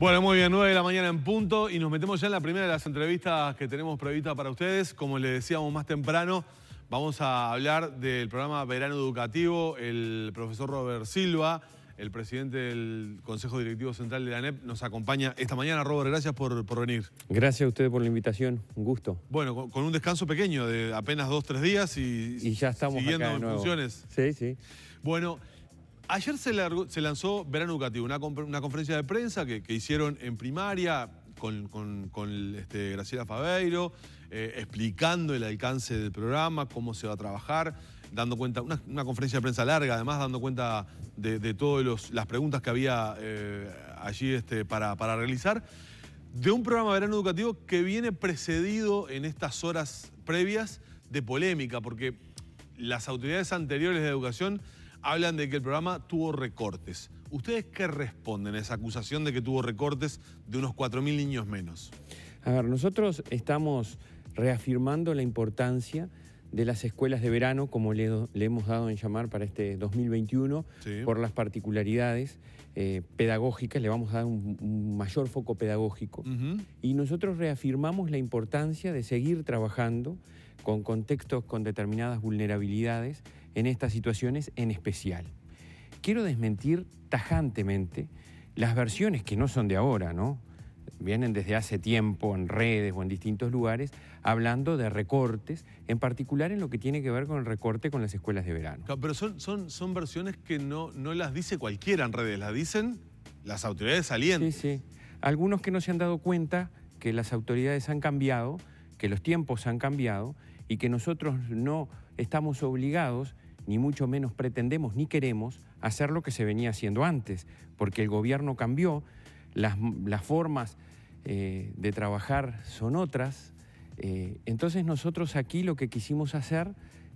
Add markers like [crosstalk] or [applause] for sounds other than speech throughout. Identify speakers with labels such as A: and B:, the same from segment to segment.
A: Bueno, muy bien, 9 de la mañana en punto y nos metemos ya en la primera de las entrevistas que tenemos prevista para ustedes. Como les decíamos más temprano, vamos a hablar del programa Verano Educativo. El profesor Robert Silva, el presidente del Consejo Directivo Central de la ANEP, nos acompaña esta mañana. Robert, gracias por, venir. Gracias
B: a ustedes por la invitación, un gusto.
A: Bueno, con, un descanso pequeño de apenas dos, tres días y, ya estamos siguiendo en funciones. Sí, sí. Bueno. Ayer se, lanzó Verano Educativo, una, conferencia de prensa que, hicieron en primaria con, este, Graciela Faveiro, eh, explicando el alcance del programa, cómo se va a trabajar, dando cuenta, una, conferencia de prensa larga, además dando cuenta de, todas las preguntas que había eh, allí este, para, realizar, de un programa verano educativo que viene precedido en estas horas previas de polémica, porque las autoridades anteriores de educación hablan de que el programa tuvo recortes. ¿Ustedes qué responden a esa acusación de que tuvo recortes de unos 4.000 niños menos?
B: A ver, nosotros estamos reafirmando la importancia de las escuelas de verano, como le, hemos dado en llamar para este 2021, por las particularidades eh, pedagógicas, le vamos a dar un, mayor foco pedagógico. Y nosotros reafirmamos la importancia de seguir trabajando con contextos con determinadas vulnerabilidades en estas situaciones en especial. Quiero desmentir tajantemente las versiones que no son de ahora, ¿no? Vienen desde hace tiempo en redes o en distintos lugares hablando de recortes, en particular en lo que tiene que ver con el recorte con las escuelas de verano.
A: Pero son, son, son versiones que no, no las dice cualquiera en redes, las dicen las autoridades saliendo... Sí, sí. Algunos que no se han dado
B: cuenta que las autoridades han cambiado, que los tiempos han cambiado y que nosotros no estamos obligados, ni mucho menos pretendemos ni queremos, hacer lo que se venía haciendo antes, porque el gobierno cambió, las, las formas eh, de trabajar son otras. Eh, entonces nosotros aquí lo que quisimos hacer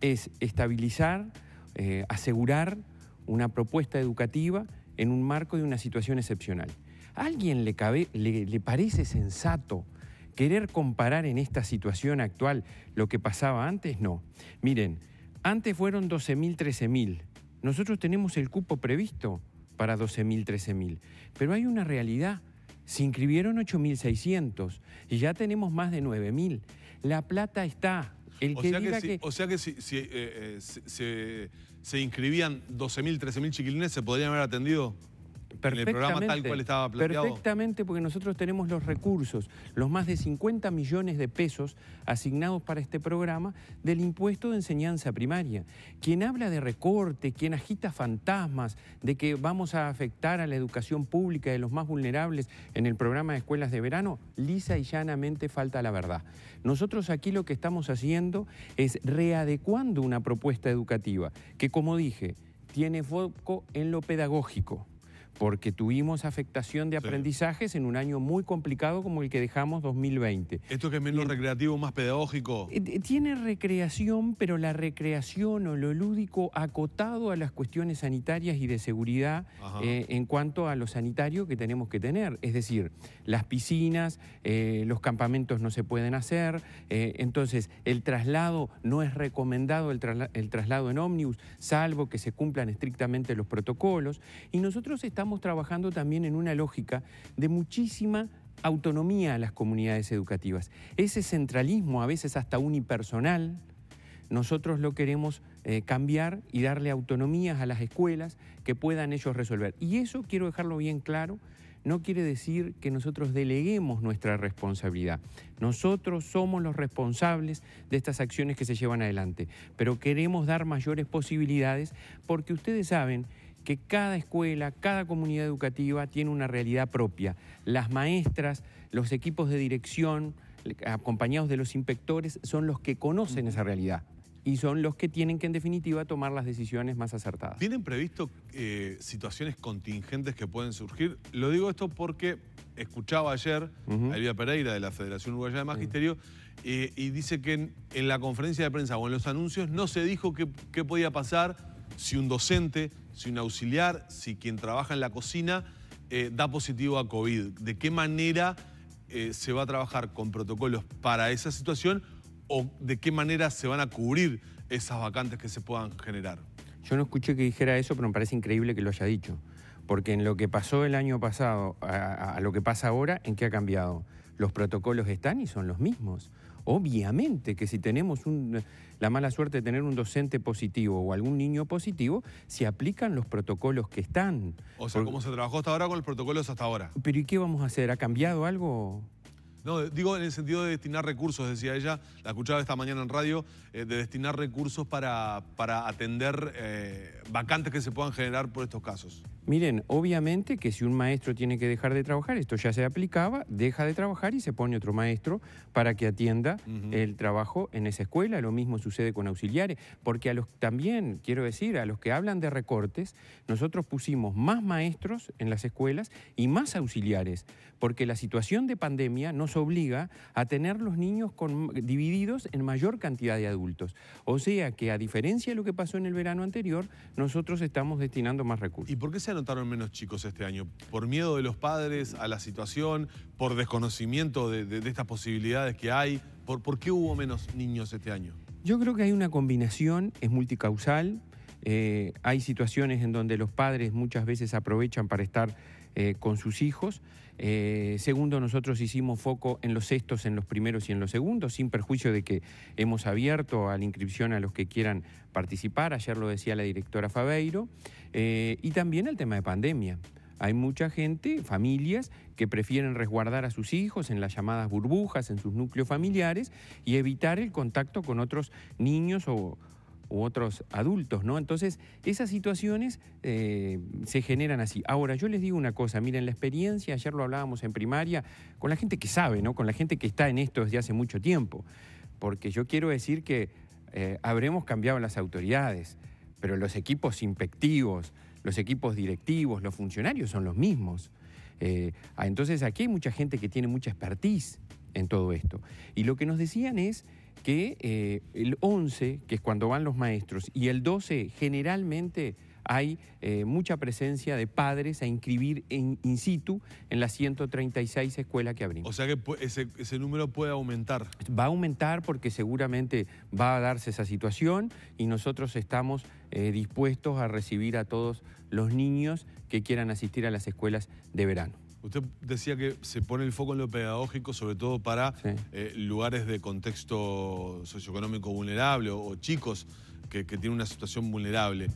B: es estabilizar, eh, asegurar una propuesta educativa en un marco de una situación excepcional. alguien le, cabe, le parece sensato querer comparar en esta situación actual lo que pasaba antes, no. Miren, antes fueron 12.000, 13.000. Nosotros tenemos el cupo previsto para 12.000, 13.000. Pero hay una realidad. Se inscribieron 8.600 y ya tenemos más de 9.000. La plata está. El o,
A: sea que si, eh, eh, se inscribían 12.000, 13.000 chiquilines, ¿se podrían haber atendido? perfectamente. programa Perfectamente,
B: porque nosotros tenemos los recursos, los más de 50 millones de pesos asignados para este programa del impuesto de enseñanza primaria. Quien habla de recorte, quien agita fantasmas de que vamos a afectar a la educación pública de los más vulnerables en el programa de escuelas de verano, lisa y llanamente falta la verdad. Nosotros aquí lo que estamos haciendo es readecuando una propuesta educativa que, como dije, tiene foco en lo pedagógico, porque tuvimos afectación de aprendizajes en un año muy complicado como el que dejamos 2020. ¿Esto que es menos recreativo, más pedagógico? Eh, eh, tiene recreación, pero la recreación o lo lúdico acotado a las cuestiones sanitarias y de seguridad eh, en cuanto a lo sanitario que tenemos que tener. Es decir, las piscinas, los campamentos no se pueden hacer, entonces el traslado no es recomendado, el, traslado en ómnibus, salvo que se cumplan estrictamente los protocolos. Y nosotros estamos estamos trabajando también en una lógica de muchísima autonomía a las comunidades educativas. Ese centralismo, a veces hasta unipersonal, nosotros lo queremos eh, cambiar y darle autonomías a las escuelas que puedan ellos resolver. Y eso quiero dejarlo bien claro, no quiere decir que nosotros deleguemos nuestra responsabilidad. Nosotros somos los responsables de estas acciones que se llevan adelante, pero queremos dar mayores posibilidades porque ustedes saben que cada escuela, cada comunidad educativa tiene una realidad propia. Las maestras, los equipos de dirección, acompañados de los inspectores, son los que conocen esa realidad y son los que tienen que en definitiva tomar las decisiones más acertadas.
A: ¿Tienen previsto eh, situaciones contingentes que pueden surgir? Lo digo esto porque escuchaba ayer a Elvia Pereira de la Federación Uruguaya de Magisterio eh, y dice que en, en, la conferencia de prensa o en los anuncios no se dijo qué podía pasar si un docente si un auxiliar, si quien trabaja en la cocina eh, da positivo a COVID. ¿De qué manera eh, se va a trabajar con protocolos para esa situación o de qué manera se van a cubrir esas vacantes que se puedan generar?
B: Yo no escuché que dijera eso, pero me parece increíble que lo haya dicho. Porque en lo que pasó el año pasado a lo que pasa ahora, ¿en qué ha cambiado? Los protocolos están y son los mismos. Obviamente que si tenemos la mala suerte de tener un docente positivo o algún niño positivo, se aplican los protocolos que están.
A: O sea, ¿cómo se trabajó hasta ahora con los protocolos hasta ahora.
B: Pero ¿y qué vamos a hacer? ¿Ha cambiado algo?
A: No, digo en el sentido de destinar recursos, decía ella, la escuchaba esta mañana en radio, eh, de destinar recursos para, para atender eh, vacantes que se puedan generar por estos casos.
B: Miren, obviamente que si un maestro tiene que dejar de trabajar, esto ya se aplicaba, deja de trabajar y se pone otro maestro para que atienda el trabajo en esa escuela. Lo mismo sucede con auxiliares, porque a los también quiero decir, a los que hablan de recortes, nosotros pusimos más maestros en las escuelas y más auxiliares, porque la situación de pandemia nos obliga a tener los niños divididos en mayor cantidad de adultos. O sea que a diferencia de lo que pasó en el verano anterior, nosotros estamos destinando más recursos. ¿Y por
A: qué se notaron menos chicos este año? ¿Por miedo de los padres a la situación? ¿Por desconocimiento de, estas posibilidades que hay? ¿Por, qué hubo menos niños este año? Yo creo que hay
B: una combinación, es multicausal. Eh, hay situaciones en donde los padres muchas veces aprovechan para estar eh, con sus hijos. Eh, segundo, nosotros hicimos foco en los sextos, en los primeros y en los segundos, sin perjuicio de que hemos abierto a la inscripción a los que quieran participar. Ayer lo decía la directora Fabeiro. Eh, y también el tema de pandemia. Hay mucha gente, familias, que prefieren resguardar a sus hijos en las llamadas burbujas, en sus núcleos familiares y evitar el contacto con otros niños o, u otros adultos, ¿no? Entonces, esas situaciones eh, se generan así. Ahora, yo les digo una cosa, miren, la experiencia, ayer lo hablábamos en primaria, con la gente que sabe, ¿no? Con la gente que está en esto desde hace mucho tiempo. Porque yo quiero decir que eh, habremos cambiado las autoridades, pero los equipos inspectivos, los equipos directivos, los funcionarios son los mismos. Eh, ah, entonces, aquí hay mucha gente que tiene mucha expertise en todo esto. Y lo que nos decían es que eh, el 11, que es cuando van los maestros, y el 12 generalmente hay eh, mucha presencia de padres a inscribir in, situ en las 136 escuelas que abrimos. O sea que ese, número puede aumentar. Va a aumentar porque seguramente va a darse esa situación y nosotros estamos eh, dispuestos a recibir a todos los niños que quieran asistir a las escuelas de verano.
A: Usted decía que se pone el foco en lo pedagógico, sobre todo para eh, lugares de contexto socioeconómico vulnerable o, chicos que, tienen una situación vulnerable.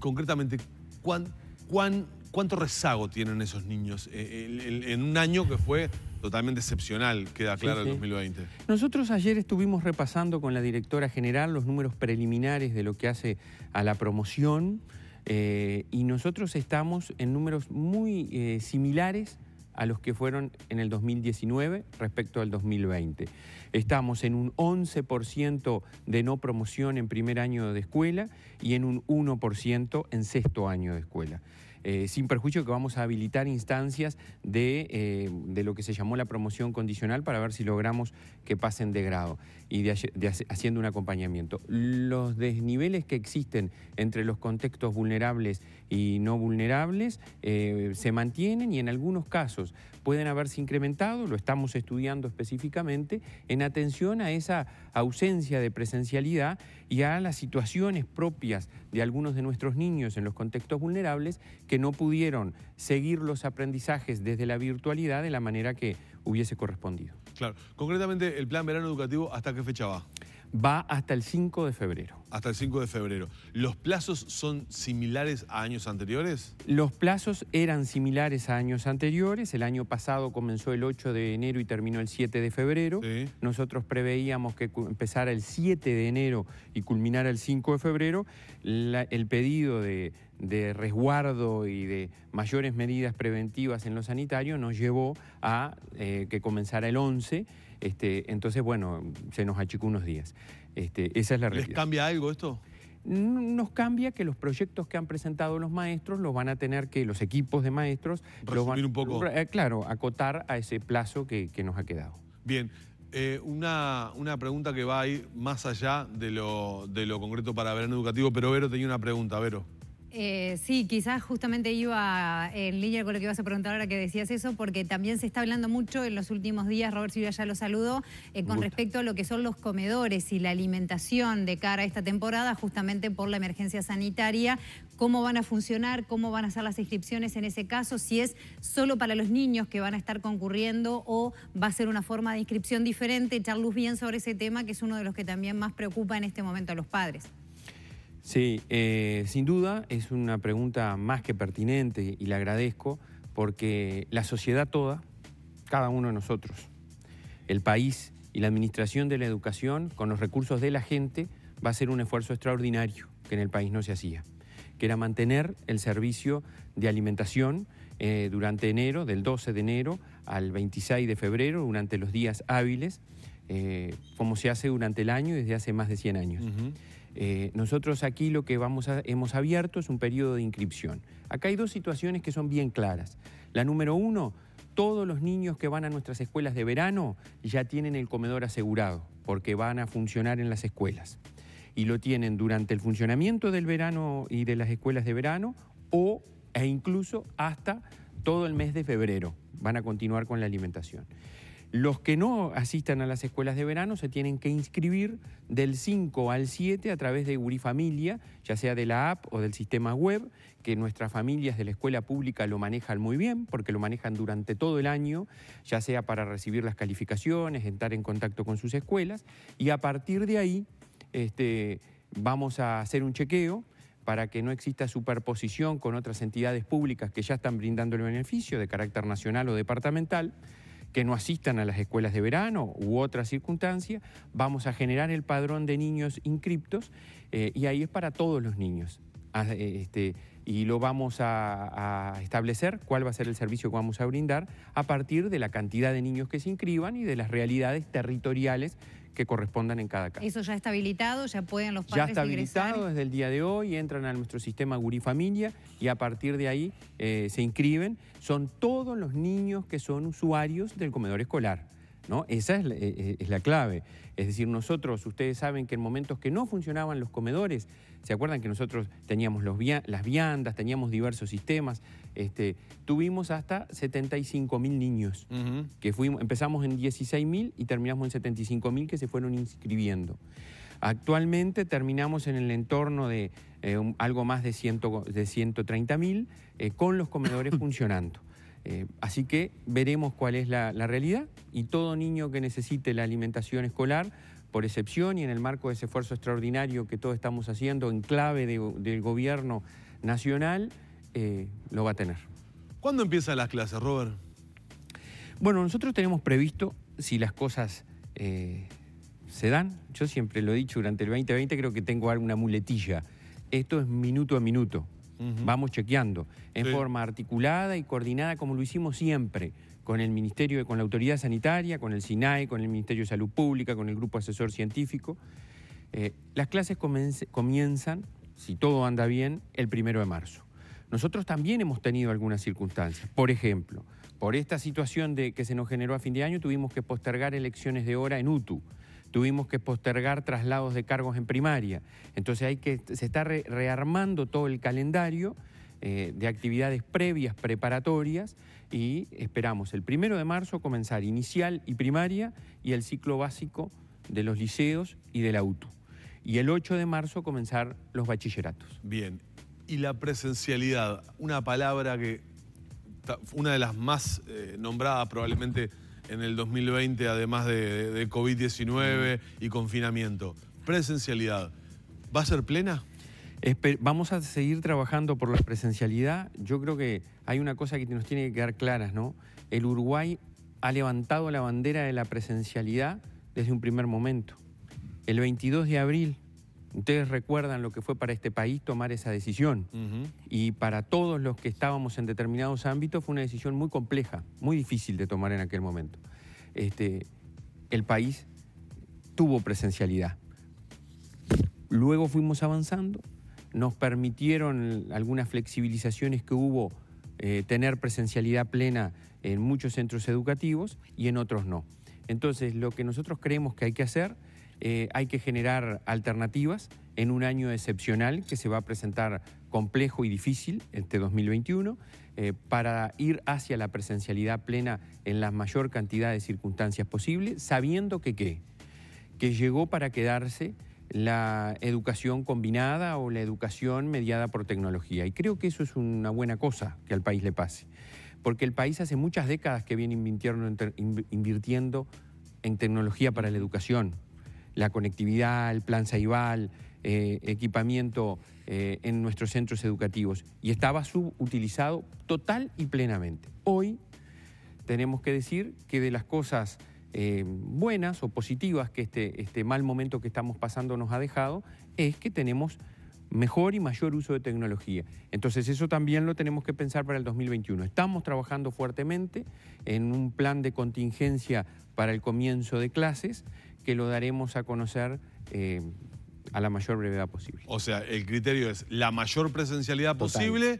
A: Concretamente, cuánto rezago tienen esos niños eh, en, un año que fue totalmente excepcional, queda claro, el 2020?
B: Nosotros ayer estuvimos repasando con la directora general los números preliminares de lo que hace a la promoción. Eh, y nosotros estamos en números muy eh, similares a los que fueron en el 2019 respecto al 2020. Estamos en un 11% de no promoción en primer año de escuela y en un 1% en sexto año de escuela. Eh, sin perjuicio que vamos a habilitar instancias eh, de, lo que se llamó la promoción condicional para ver si logramos que pasen de grado y haciendo un acompañamiento. Los desniveles que existen entre los contextos vulnerables y no vulnerables eh, se mantienen y en algunos casos pueden haberse incrementado, lo estamos estudiando específicamente, en atención a esa ausencia de presencialidad y a las situaciones propias de algunos de nuestros niños en los contextos vulnerables que no pudieron seguir los aprendizajes desde la virtualidad de la manera que
A: hubiese correspondido. Claro. Concretamente, el plan verano educativo, ¿hasta qué fecha va? va hasta el 5 de febrero. Hasta el 5 de febrero. ¿Los plazos son similares a años anteriores?
B: Los plazos eran similares a años anteriores. El año pasado comenzó el 8 de enero y terminó el 7 de febrero. Nosotros preveíamos que empezara el 7 de enero y culminara el 5 de febrero. el pedido de, resguardo y de mayores medidas preventivas en lo sanitario nos llevó a eh, que comenzara el 11 este, entonces, bueno, se nos achicó unos días. Este, esa es la ¿Les cambia algo esto? nos cambia que los proyectos que han presentado los maestros los van a tener que, los equipos de maestros, van, un poco. Eh, claro, acotar a ese plazo que, nos ha quedado.
A: Bien, eh, una, una, pregunta que va a ir más allá de lo, de lo concreto para verano educativo, pero Vero tenía una pregunta, Vero. Eh, sí, quizás justamente iba eh, en línea con lo que ibas a preguntar ahora que decías eso, porque también se está hablando mucho en los últimos días, Robert Silvia ya lo saludo, eh, con respecto a lo que son los comedores y la alimentación de cara a esta temporada, justamente por la emergencia sanitaria, cómo van a funcionar, cómo van a ser las inscripciones en ese caso, si es solo para los niños que van a estar concurriendo o va a ser una forma de inscripción diferente, echar luz bien sobre ese tema, que es uno de los que también más preocupa en este momento a los padres.
B: Sí, eh, sin duda es una pregunta más que pertinente y la agradezco porque la sociedad toda, cada uno de nosotros, el país y la administración de la educación con los recursos de la gente va a ser un esfuerzo extraordinario que en el país no se hacía, que era mantener el servicio de alimentación eh, durante enero, del 12 de enero al 26 de febrero, durante los días hábiles, eh, como se hace durante el año y desde hace más de 100 años. Eh, nosotros aquí lo que hemos abierto es un periodo de inscripción. Acá hay dos situaciones que son bien claras. La número uno, todos los niños que van a nuestras escuelas de verano ya tienen el comedor asegurado, porque van a funcionar en las escuelas. Y lo tienen durante el funcionamiento del verano y de las escuelas de verano o e incluso hasta todo el mes de febrero. Van a continuar con la alimentación. Los que no asistan a las escuelas de verano se tienen que inscribir del 5 al 7 a través de Urifamilia, ya sea de la app o del sistema web, que nuestras familias de la escuela pública lo manejan muy bien, porque lo manejan durante todo el año, ya sea para recibir las calificaciones, entrar en contacto con sus escuelas, y a partir de ahí este, vamos a hacer un chequeo para que no exista superposición con otras entidades públicas que ya están brindando el beneficio de carácter nacional o departamental que no asistan a las escuelas de verano u otra circunstancia, vamos a generar el padrón de niños inscriptos eh, y ahí es para todos los niños. Ah, este, y lo vamos a, a, establecer cuál va a ser el servicio que vamos a brindar a partir de la cantidad de niños que se inscriban y de las realidades territoriales que correspondan en cada caso.
A: Eso ya está habilitado, ya pueden los padres Ya está habilitado
B: desde el día de hoy, entran a nuestro sistema Gurifamilia y a partir de ahí eh, se inscriben. Son todos los niños que son usuarios del comedor escolar. ¿No? Esa eh, eh, es la, clave. Es decir, nosotros, ustedes saben que en momentos que no funcionaban los comedores, ¿se acuerdan que nosotros teníamos las viandas, teníamos diversos sistemas? Este, tuvimos hasta 75 mil niños, que fuimos, empezamos en 16 mil y terminamos en 75 mil que se fueron inscribiendo. Actualmente terminamos en el entorno de eh, algo más de, de 130 mil eh, con los comedores [laughs] funcionando. Eh, así que veremos cuál es la, realidad y todo niño que necesite la alimentación escolar por excepción y en el marco de ese esfuerzo extraordinario que todos estamos haciendo en clave del gobierno nacional, eh, lo va a tener. ¿Cuándo empiezan las clases, Robert? Bueno, nosotros tenemos previsto, si las cosas eh, se dan, yo siempre lo he dicho, durante el 2020 creo que tengo alguna muletilla. Esto es minuto a minuto. Vamos chequeando en forma articulada y coordinada como lo hicimos siempre con el Ministerio, con la Autoridad Sanitaria, con el SINAE, con el Ministerio de Salud Pública, con el Grupo Asesor Científico. Eh, las clases comienzan, si todo anda bien, el primero de marzo. Nosotros también hemos tenido algunas circunstancias. Por ejemplo, por esta situación de, que se nos generó a fin de año, tuvimos que postergar elecciones de hora en UTU. Tuvimos que postergar traslados de cargos en primaria. Entonces hay que, se está rearmando todo el calendario eh, de actividades previas, preparatorias, y esperamos el primero de marzo comenzar inicial y primaria y el ciclo básico de los liceos y del la UTU. Y
A: el 8 de marzo comenzar los bachilleratos. Bien, y la presencialidad, una palabra que una de las más eh, nombradas probablemente en el 2020, además de, COVID-19 mm. y confinamiento. Presencialidad,
B: ¿va a ser plena? vamos a seguir trabajando por la presencialidad. Yo creo que hay una cosa que nos tiene que quedar claras, ¿no? El Uruguay ha levantado la bandera de la presencialidad desde un primer momento. El 22 de abril Ustedes recuerdan lo que fue para este país tomar esa decisión. Y para todos los que estábamos en determinados ámbitos fue una decisión muy compleja, muy difícil de tomar en aquel momento. Este, el país tuvo presencialidad. Luego fuimos avanzando, nos permitieron algunas flexibilizaciones que hubo eh, tener presencialidad plena en muchos centros educativos y en otros no. Entonces, lo que nosotros creemos que hay que hacer eh, hay que generar alternativas en un año excepcional que se va a presentar complejo y difícil este 2021 eh, para ir hacia la presencialidad plena en la mayor cantidad de circunstancias posible, sabiendo que qué, que llegó para quedarse la educación combinada o la educación mediada por tecnología. Y creo que eso es una buena cosa que al país le pase, porque el país hace muchas décadas que viene invirtiendo invirtiendo en tecnología para la educación, la conectividad, el plan Saibal, eh, equipamiento eh, en nuestros centros educativos y estaba subutilizado total y plenamente. Hoy tenemos que decir que de las cosas eh, buenas o positivas que este, este mal momento que estamos pasando nos ha dejado es que tenemos mejor y mayor uso de tecnología. Entonces eso también lo tenemos que pensar para el 2021. Estamos trabajando fuertemente en un plan de contingencia para el comienzo de clases que lo daremos a conocer eh, a la mayor brevedad posible.
A: O sea, el criterio es la mayor presencialidad posible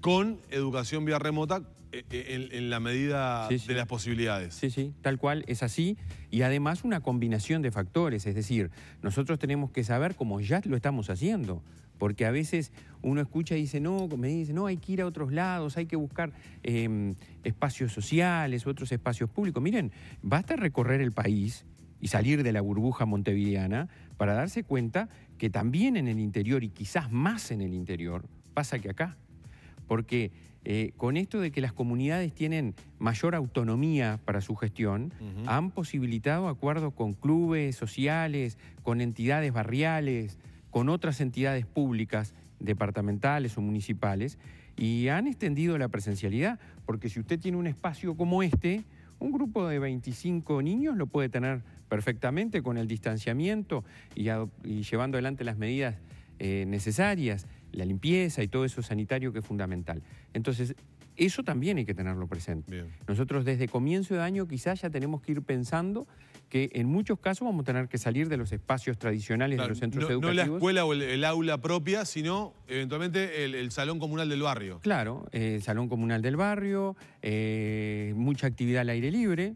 A: con educación vía remota eh, eh, en, la medida de las posibilidades. Sí, sí, tal
B: cual es así. Y además una combinación de factores, es decir, nosotros tenemos que saber cómo ya lo estamos haciendo. Porque a veces uno escucha y dice, no, me dice, no, hay que ir a otros lados, hay que buscar em, espacios sociales, otros espacios públicos. Miren, basta recorrer el país y salir de la burbuja montevideana para darse cuenta que también en el interior y quizás más en el interior pasa que acá. Porque eh, con esto de que las comunidades tienen mayor autonomía para su gestión, han posibilitado acuerdos con clubes sociales, con entidades barriales, con otras entidades públicas, departamentales o municipales, y han extendido la presencialidad, porque si usted tiene un espacio como este, un grupo de 25 niños lo puede tener perfectamente con el distanciamiento y, llevando adelante las medidas eh, necesarias, la limpieza y todo eso sanitario que es fundamental. Entonces, eso también hay que tenerlo presente. Nosotros desde comienzo de año quizás ya tenemos que ir pensando que en muchos casos vamos a tener que salir de los espacios tradicionales de los centros educativos. No la escuela
A: o el, aula propia, sino eventualmente el, salón comunal del barrio.
B: Claro, eh, el salón comunal del barrio, eh, mucha actividad al aire libre,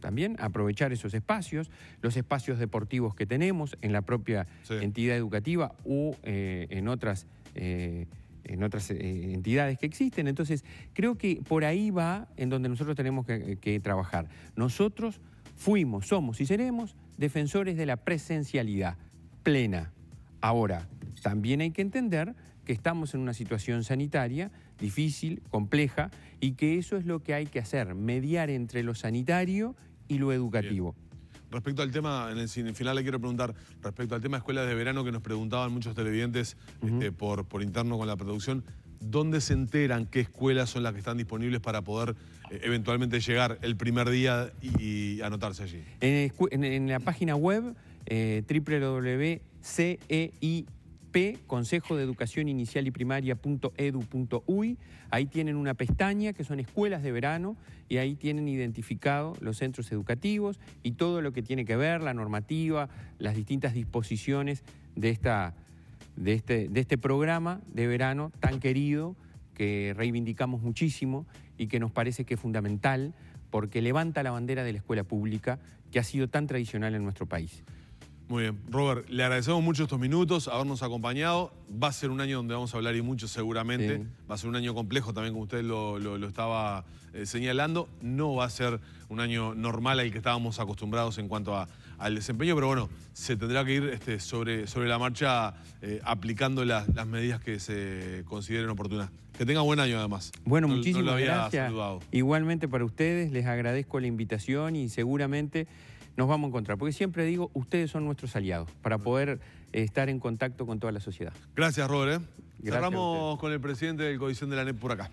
B: también aprovechar esos espacios, los espacios deportivos que tenemos en la propia entidad educativa u eh, en otras, eh, en otras eh, entidades que existen. Entonces, creo que por ahí va en donde nosotros tenemos que, que trabajar. Nosotros fuimos, somos y seremos defensores de la presencialidad plena. Ahora, también hay que entender que estamos en una situación sanitaria difícil, compleja, y que eso es lo que hay que hacer, mediar entre lo sanitario y lo educativo.
A: Respecto al tema, en el, final le quiero preguntar, respecto al tema de escuelas de verano que nos preguntaban muchos televidentes este, por, por interno con la producción, ¿dónde se enteran qué escuelas son las que están disponibles para poder eh, eventualmente llegar el primer día y, anotarse allí?
B: En, la página web eh, P, Consejo de Educación Inicial y Primaria.edu.uy. Ahí tienen una pestaña que son escuelas de verano y ahí tienen identificado los centros educativos y todo lo que tiene que ver, la normativa, las distintas disposiciones de, este, de este programa de verano tan querido que reivindicamos muchísimo y que nos parece que es fundamental porque levanta la bandera de la escuela pública que ha sido tan tradicional en nuestro país.
A: Muy bien. Robert, le agradecemos mucho estos minutos, habernos acompañado. Va a ser un año donde vamos a hablar y mucho seguramente. Va a ser un año complejo también, como usted lo, estaba eh, señalando. No va a ser un año normal al que estábamos acostumbrados en cuanto al desempeño, pero bueno, se tendrá que ir este, sobre, sobre la marcha eh, aplicando las medidas que se consideren oportunas. Que tenga buen año además. Bueno, muchísimas gracias.
B: Igualmente para ustedes, les agradezco la invitación y seguramente nos vamos a encontrar. Porque siempre digo, ustedes son nuestros aliados para poder eh, estar en contacto con toda la sociedad.
A: Gracias, Robert.
B: ¿eh? Cerramos
A: con el presidente del coalición de la NEP por acá.